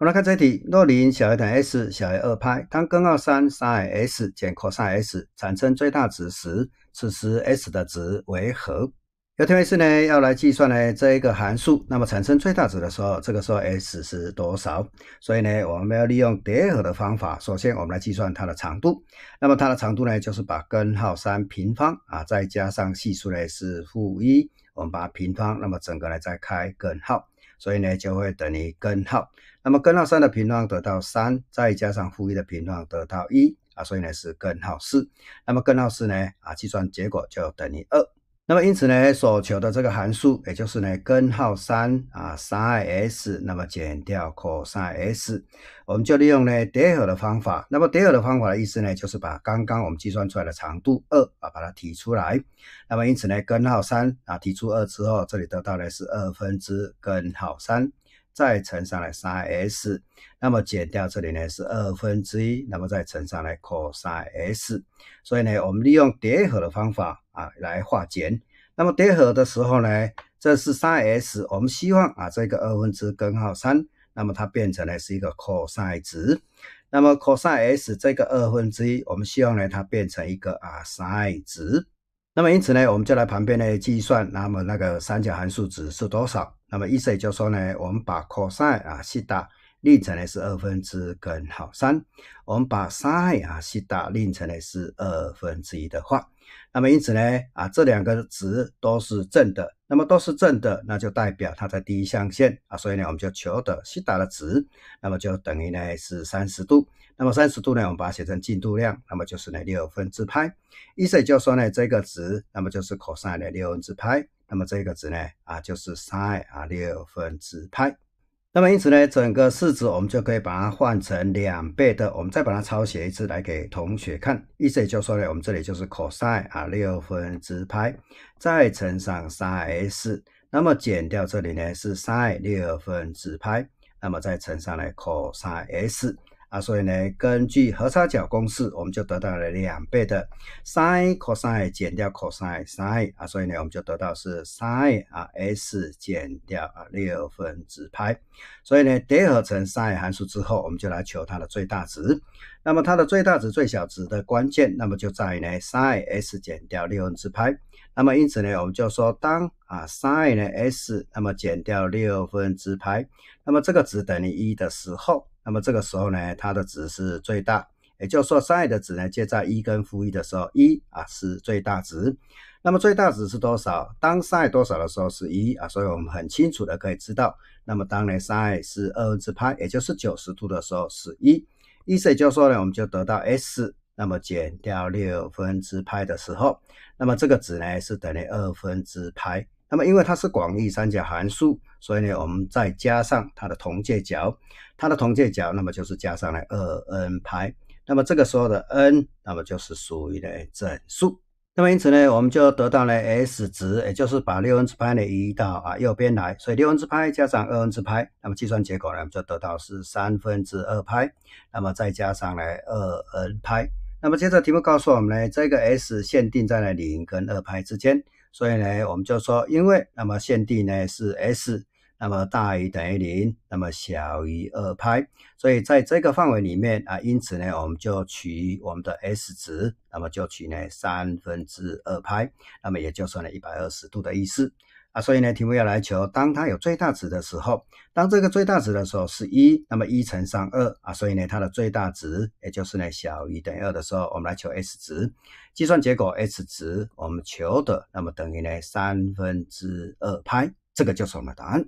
我们来看这题，若零小于等于 s 小于二派，当根号三 sin s 减 cos s 产生最大值时，此时 s 的值为何？要提是呢，要来计算呢这一个函数，那么产生最大值的时候，这个时候 s 是多少？所以呢，我们要利用叠合的方法。首先，我们来计算它的长度。那么它的长度呢，就是把根号三平方啊，再加上系数呢是负一，我们把它平方，那么整个呢再开根号。所以呢，就会等于根号。那么根号三的平方得到三，再加上负一的平方得到一啊，所以呢是根号四。那么根号四呢啊，计算结果就等于二。那么因此呢，所求的这个函数，也就是呢，根号三啊，s i n s，那么减掉 c o s s，我们就利用呢德尔的方法。那么德尔的方法的意思呢，就是把刚刚我们计算出来的长度二啊，把它提出来。那么因此呢，根号三啊，提出二之后，这里得到的是二分之根号三。再乘上来三 s，那么减掉这里呢是二分之一，那么再乘上来 cos s，所以呢，我们利用叠合的方法啊来化简。那么叠合的时候呢，这是三 s，我们希望啊这个二分之根号三，那么它变成呢是一个 cos 值。那么 cos s 这个二分之一，我们希望呢它变成一个啊 sin 值。那么因此呢，我们就来旁边呢计算，那么那个三角函数值是多少？那么意思也就是说呢，我们把 cos 啊西塔逆成呢是二分之根号三，我们把 sin 啊西塔逆成呢是二分之一的话，那么因此呢啊这两个值都是正的，那么都是正的，那就代表它在第一象限啊，所以呢我们就求得西塔的值，那么就等于呢是三十度，那么三十度呢我们把它写成进度量，那么就是呢六分之派，意思也就说呢这个值那么就是 cos 的六分之派。那么这个值呢，啊，就是 sin 啊六分之派。那么因此呢，整个式子我们就可以把它换成两倍的。我们再把它抄写一次来给同学看。意思也就说呢，我们这里就是 cos 啊六分之派，再乘上三 s，那么减掉这里呢是 sin 六分之派，那么再乘上来 cos s。啊，所以呢，根据和差角公式，我们就得到了两倍的 sin c o s i n 减掉 c o s i n sin。啊，所以呢，我们就得到是 sin 啊 s 减掉啊六分之派。所以呢，叠合成 sin 函数之后，我们就来求它的最大值。那么它的最大值、最小值的关键，那么就在呢，sin s 减掉六分之派。那么因此呢，我们就说当啊，sin 呢 s，那么减掉六分之派，那么这个值等于一的时候，那么这个时候呢，它的值是最大。也就是说，sin 的值呢，就在一跟负一的时候，一啊是最大值。那么最大值是多少？当 sin 多少的时候是一啊？所以我们很清楚的可以知道，那么当呢 sin 是二分之派，也就是九十度的时候是一。思也就是说呢，我们就得到 S，那么减掉六分之派的时候，那么这个值呢是等于二分之派。那么因为它是广义三角函数，所以呢我们再加上它的同界角，它的同界角那么就是加上了二 n 派。那么这个时候的 n，那么就是属于的整数。那么因此呢，我们就得到了 s 值，也就是把六分之派呢移到啊右边来，所以六分之派加上二分之派，那么计算结果呢就得到是三分之二派，那么再加上呢二 n 派，那么接着题目告诉我们呢，这个 s 限定在了零跟二派之间，所以呢我们就说，因为那么限定呢是 s。那么大于等于零，那么小于二派，所以在这个范围里面啊，因此呢，我们就取我们的 s 值，那么就取呢三分之二派，那么也就算了一百二十度的意思啊。所以呢，题目要来求当它有最大值的时候，当这个最大值的时候是一，那么一乘上二啊，所以呢，它的最大值也就是呢小于等于二的时候，我们来求 s 值，计算结果 s 值我们求的，那么等于呢三分之二派，这个就是我们的答案。